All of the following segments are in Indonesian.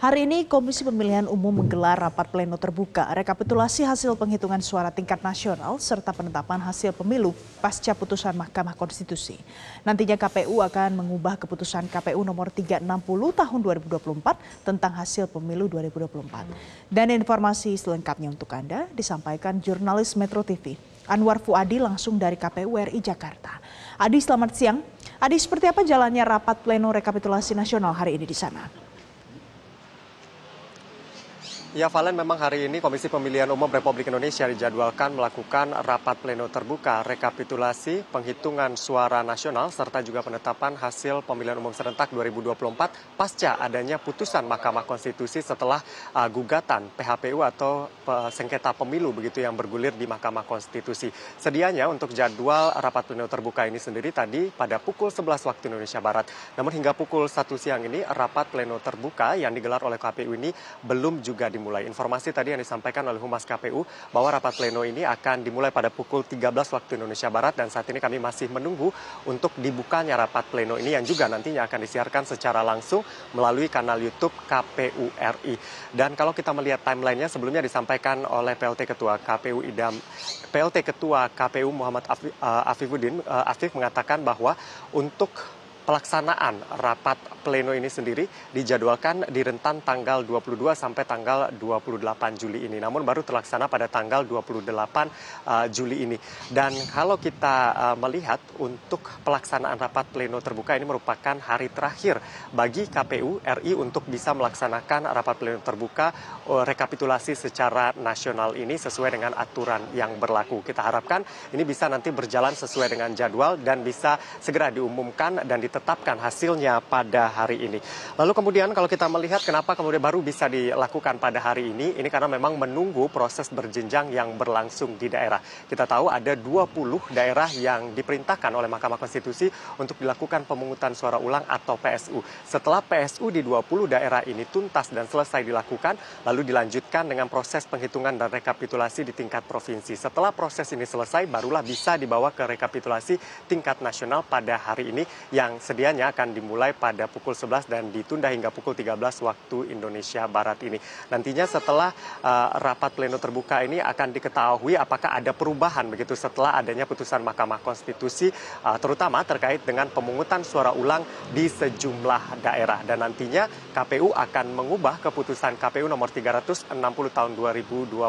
Hari ini Komisi Pemilihan Umum menggelar rapat pleno terbuka rekapitulasi hasil penghitungan suara tingkat nasional serta penetapan hasil pemilu pasca putusan Mahkamah Konstitusi. Nantinya KPU akan mengubah keputusan KPU nomor 360 tahun 2024 tentang hasil pemilu 2024. Dan informasi selengkapnya untuk Anda disampaikan jurnalis Metro TV Anwar Fuadi langsung dari KPU RI Jakarta. Adi selamat siang. Adi seperti apa jalannya rapat pleno rekapitulasi nasional hari ini di sana? Ya Valen memang hari ini Komisi Pemilihan Umum Republik Indonesia dijadwalkan melakukan rapat pleno terbuka rekapitulasi penghitungan suara nasional serta juga penetapan hasil pemilihan umum serentak 2024 pasca adanya putusan Mahkamah Konstitusi setelah uh, gugatan PHPU atau uh, sengketa pemilu begitu yang bergulir di Mahkamah Konstitusi. Sedianya untuk jadwal rapat pleno terbuka ini sendiri tadi pada pukul 11 waktu Indonesia Barat. Namun hingga pukul 1 siang ini rapat pleno terbuka yang digelar oleh KPU ini belum juga di dimulai. Informasi tadi yang disampaikan oleh Humas KPU bahwa rapat pleno ini akan dimulai pada pukul 13 waktu Indonesia Barat dan saat ini kami masih menunggu untuk dibukanya rapat pleno ini yang juga nantinya akan disiarkan secara langsung melalui kanal YouTube KPU RI. Dan kalau kita melihat timelinenya sebelumnya disampaikan oleh PLT Ketua KPU Idam PLT Ketua KPU Muhammad eh, Afifuddin eh, Afif mengatakan bahwa untuk pelaksanaan rapat pleno ini sendiri dijadwalkan di rentan tanggal 22 sampai tanggal 28 Juli ini. Namun baru terlaksana pada tanggal 28 uh, eh, Juli ini. Dan kalau kita uh, melihat untuk pelaksanaan rapat pleno terbuka ini merupakan hari terakhir bagi KPU RI untuk bisa melaksanakan rapat pleno terbuka uh, rekapitulasi secara nasional ini sesuai dengan aturan yang berlaku. Kita harapkan ini bisa nanti berjalan sesuai dengan jadwal dan bisa segera diumumkan dan diterapkan tetapkan hasilnya pada hari ini. Lalu kemudian kalau kita melihat kenapa kemudian baru bisa dilakukan pada hari ini, ini karena memang menunggu proses berjenjang yang berlangsung di daerah. Kita tahu ada 20 daerah yang diperintahkan oleh Mahkamah Konstitusi untuk dilakukan pemungutan suara ulang atau PSU. Setelah PSU di 20 daerah ini tuntas dan selesai dilakukan, lalu dilanjutkan dengan proses penghitungan dan rekapitulasi di tingkat provinsi. Setelah proses ini selesai, barulah bisa dibawa ke rekapitulasi tingkat nasional pada hari ini yang sedianya akan dimulai pada pukul 11 dan ditunda hingga pukul 13 waktu Indonesia Barat ini. Nantinya setelah uh, rapat pleno terbuka ini akan diketahui apakah ada perubahan begitu setelah adanya putusan Mahkamah Konstitusi uh, terutama terkait dengan pemungutan suara ulang di sejumlah daerah dan nantinya KPU akan mengubah keputusan KPU nomor 360 tahun 2024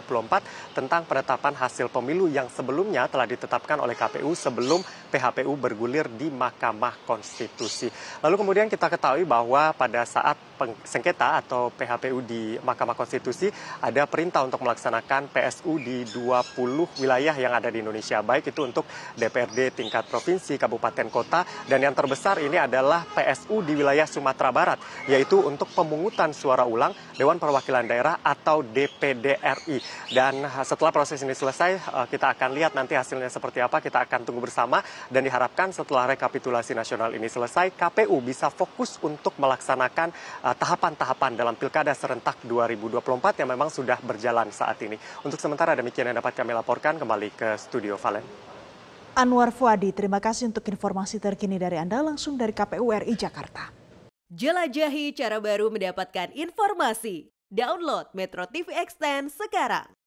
tentang penetapan hasil pemilu yang sebelumnya telah ditetapkan oleh KPU sebelum PHPU bergulir di Mahkamah Konstitusi. Konstitusi. Lalu kemudian kita ketahui bahwa pada saat sengketa atau PHPU di Mahkamah Konstitusi ada perintah untuk melaksanakan PSU di 20 wilayah yang ada di Indonesia, baik itu untuk DPRD tingkat provinsi, kabupaten, kota, dan yang terbesar ini adalah PSU di wilayah Sumatera Barat, yaitu untuk pemungutan suara ulang Dewan Perwakilan Daerah atau DPD RI. Dan setelah proses ini selesai, eh, kita akan lihat nanti hasilnya seperti apa, kita akan tunggu bersama, dan diharapkan setelah rekapitulasi nasional ini selesai, KPU bisa fokus untuk melaksanakan eh, tahapan-tahapan uh, dalam Pilkada serentak 2024 yang memang sudah berjalan saat ini. Untuk sementara demikian yang dapat kami laporkan kembali ke studio Valen. Anwar Fuadi, terima kasih untuk informasi terkini dari Anda langsung dari KPU RI Jakarta. Jelajahi cara baru mendapatkan informasi. Download Metro TV Extend sekarang.